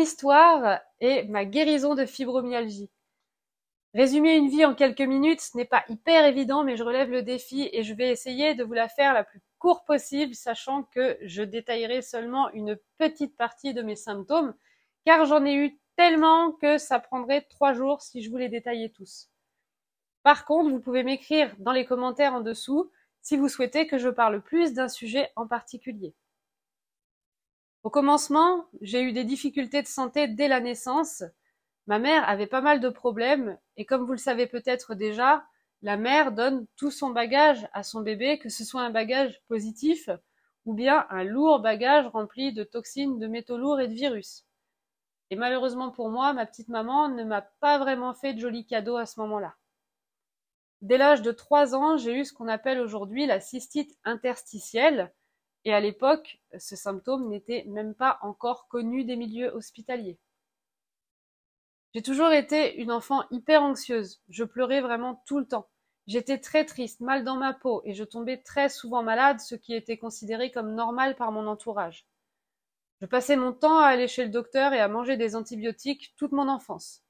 histoire et ma guérison de fibromyalgie. Résumer une vie en quelques minutes, ce n'est pas hyper évident, mais je relève le défi et je vais essayer de vous la faire la plus courte possible, sachant que je détaillerai seulement une petite partie de mes symptômes, car j'en ai eu tellement que ça prendrait trois jours si je vous les détaillais tous. Par contre, vous pouvez m'écrire dans les commentaires en dessous si vous souhaitez que je parle plus d'un sujet en particulier. Au commencement, j'ai eu des difficultés de santé dès la naissance. Ma mère avait pas mal de problèmes et comme vous le savez peut-être déjà, la mère donne tout son bagage à son bébé, que ce soit un bagage positif ou bien un lourd bagage rempli de toxines, de métaux lourds et de virus. Et malheureusement pour moi, ma petite maman ne m'a pas vraiment fait de jolis cadeaux à ce moment-là. Dès l'âge de 3 ans, j'ai eu ce qu'on appelle aujourd'hui la cystite interstitielle, et à l'époque, ce symptôme n'était même pas encore connu des milieux hospitaliers. J'ai toujours été une enfant hyper anxieuse. Je pleurais vraiment tout le temps. J'étais très triste, mal dans ma peau, et je tombais très souvent malade, ce qui était considéré comme normal par mon entourage. Je passais mon temps à aller chez le docteur et à manger des antibiotiques toute mon enfance.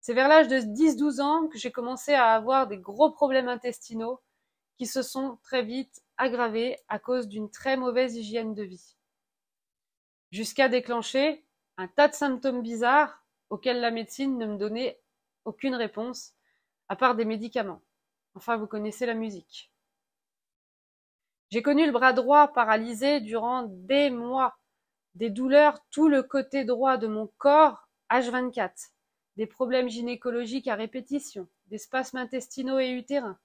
C'est vers l'âge de 10-12 ans que j'ai commencé à avoir des gros problèmes intestinaux qui se sont très vite aggravée à cause d'une très mauvaise hygiène de vie. Jusqu'à déclencher un tas de symptômes bizarres auxquels la médecine ne me donnait aucune réponse, à part des médicaments. Enfin, vous connaissez la musique. J'ai connu le bras droit paralysé durant des mois, des douleurs tout le côté droit de mon corps H24, des problèmes gynécologiques à répétition, des spasmes intestinaux et utérins,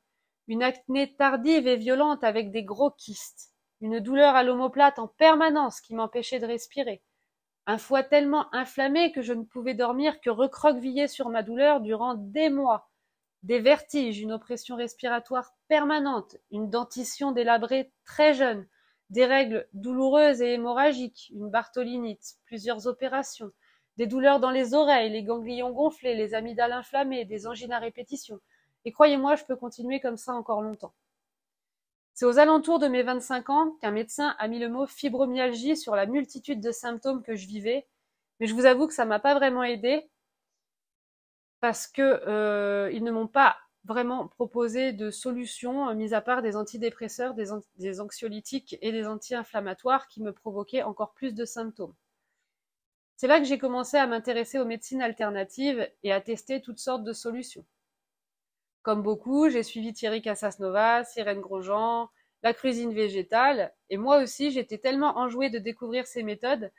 une acné tardive et violente avec des gros kystes, une douleur à l'omoplate en permanence qui m'empêchait de respirer, un foie tellement inflammé que je ne pouvais dormir que recroquevillé sur ma douleur durant des mois, des vertiges, une oppression respiratoire permanente, une dentition délabrée très jeune, des règles douloureuses et hémorragiques, une bartholinite, plusieurs opérations, des douleurs dans les oreilles, les ganglions gonflés, les amygdales inflammées, des angines à répétition, et croyez-moi, je peux continuer comme ça encore longtemps. C'est aux alentours de mes 25 ans qu'un médecin a mis le mot fibromyalgie sur la multitude de symptômes que je vivais, mais je vous avoue que ça m'a pas vraiment aidé parce qu'ils euh, ne m'ont pas vraiment proposé de solution, euh, mis à part des antidépresseurs, des, des anxiolytiques et des anti-inflammatoires qui me provoquaient encore plus de symptômes. C'est là que j'ai commencé à m'intéresser aux médecines alternatives et à tester toutes sortes de solutions. Comme beaucoup, j'ai suivi Thierry Casasnova, Sirène Grosjean, la cuisine végétale, et moi aussi j'étais tellement enjouée de découvrir ces méthodes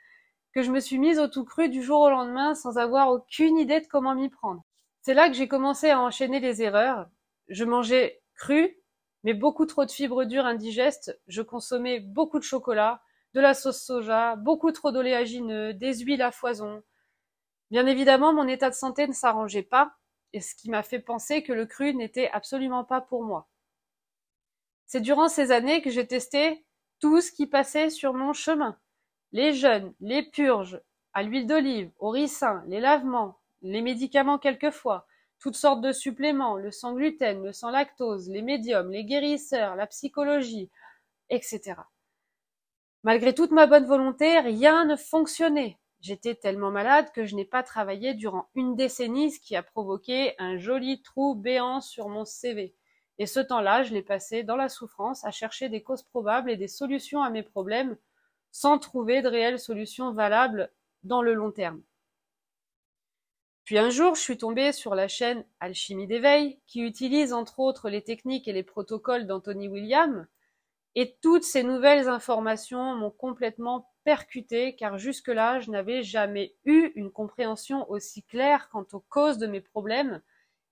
que je me suis mise au tout cru du jour au lendemain sans avoir aucune idée de comment m'y prendre. C'est là que j'ai commencé à enchaîner les erreurs. Je mangeais cru, mais beaucoup trop de fibres dures indigestes, je consommais beaucoup de chocolat, de la sauce soja, beaucoup trop d'oléagineux, des huiles à foison. Bien évidemment, mon état de santé ne s'arrangeait pas, et ce qui m'a fait penser que le cru n'était absolument pas pour moi. C'est durant ces années que j'ai testé tout ce qui passait sur mon chemin. Les jeûnes, les purges, à l'huile d'olive, au ricin, les lavements, les médicaments quelquefois, toutes sortes de suppléments, le sans gluten, le sans lactose, les médiums, les guérisseurs, la psychologie, etc. Malgré toute ma bonne volonté, rien ne fonctionnait. J'étais tellement malade que je n'ai pas travaillé durant une décennie, ce qui a provoqué un joli trou béant sur mon CV. Et ce temps-là, je l'ai passé dans la souffrance à chercher des causes probables et des solutions à mes problèmes sans trouver de réelles solutions valables dans le long terme. Puis un jour, je suis tombée sur la chaîne Alchimie d'éveil, qui utilise entre autres les techniques et les protocoles d'Anthony William, et toutes ces nouvelles informations m'ont complètement percuté car jusque-là, je n'avais jamais eu une compréhension aussi claire quant aux causes de mes problèmes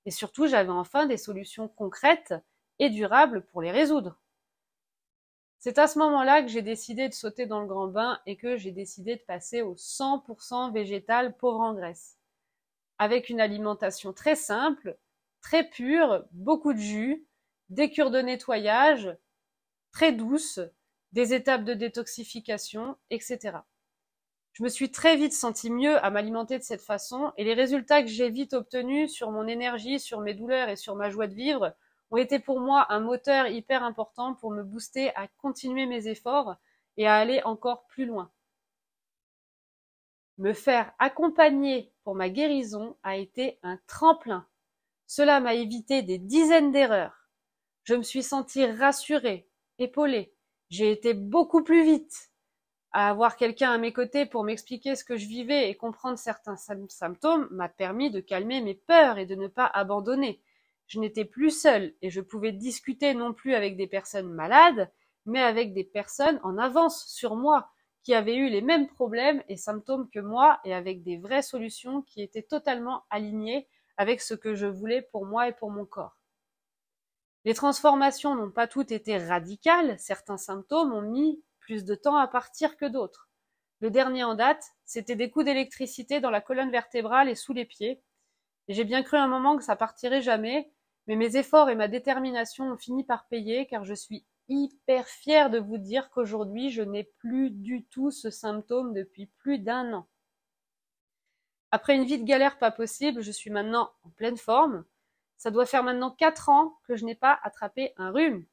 et surtout, j'avais enfin des solutions concrètes et durables pour les résoudre. C'est à ce moment-là que j'ai décidé de sauter dans le grand bain et que j'ai décidé de passer au 100% végétal pauvre en graisse. Avec une alimentation très simple, très pure, beaucoup de jus, des cures de nettoyage, très douce, des étapes de détoxification, etc. Je me suis très vite sentie mieux à m'alimenter de cette façon et les résultats que j'ai vite obtenus sur mon énergie, sur mes douleurs et sur ma joie de vivre ont été pour moi un moteur hyper important pour me booster à continuer mes efforts et à aller encore plus loin. Me faire accompagner pour ma guérison a été un tremplin. Cela m'a évité des dizaines d'erreurs. Je me suis sentie rassurée, épaulée, j'ai été beaucoup plus vite à avoir quelqu'un à mes côtés pour m'expliquer ce que je vivais et comprendre certains symptômes m'a permis de calmer mes peurs et de ne pas abandonner. Je n'étais plus seule et je pouvais discuter non plus avec des personnes malades, mais avec des personnes en avance sur moi qui avaient eu les mêmes problèmes et symptômes que moi et avec des vraies solutions qui étaient totalement alignées avec ce que je voulais pour moi et pour mon corps. Les transformations n'ont pas toutes été radicales, certains symptômes ont mis plus de temps à partir que d'autres. Le dernier en date, c'était des coups d'électricité dans la colonne vertébrale et sous les pieds. Et j'ai bien cru un moment que ça partirait jamais, mais mes efforts et ma détermination ont fini par payer car je suis hyper fière de vous dire qu'aujourd'hui je n'ai plus du tout ce symptôme depuis plus d'un an. Après une vie de galère pas possible, je suis maintenant en pleine forme, ça doit faire maintenant quatre ans que je n'ai pas attrapé un rhume.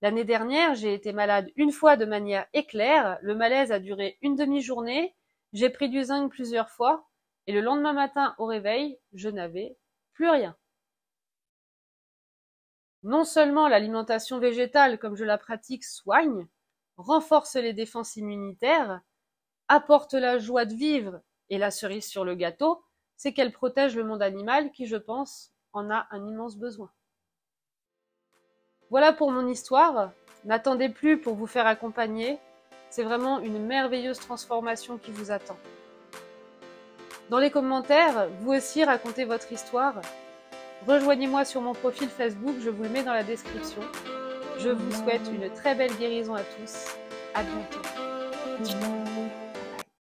L'année dernière, j'ai été malade une fois de manière éclair. Le malaise a duré une demi-journée. J'ai pris du zinc plusieurs fois. Et le lendemain matin, au réveil, je n'avais plus rien. Non seulement l'alimentation végétale, comme je la pratique, soigne, renforce les défenses immunitaires, apporte la joie de vivre et la cerise sur le gâteau, c'est qu'elle protège le monde animal qui, je pense, en a un immense besoin. Voilà pour mon histoire. N'attendez plus pour vous faire accompagner. C'est vraiment une merveilleuse transformation qui vous attend. Dans les commentaires, vous aussi racontez votre histoire. Rejoignez-moi sur mon profil Facebook, je vous le mets dans la description. Je vous souhaite une très belle guérison à tous. À bientôt.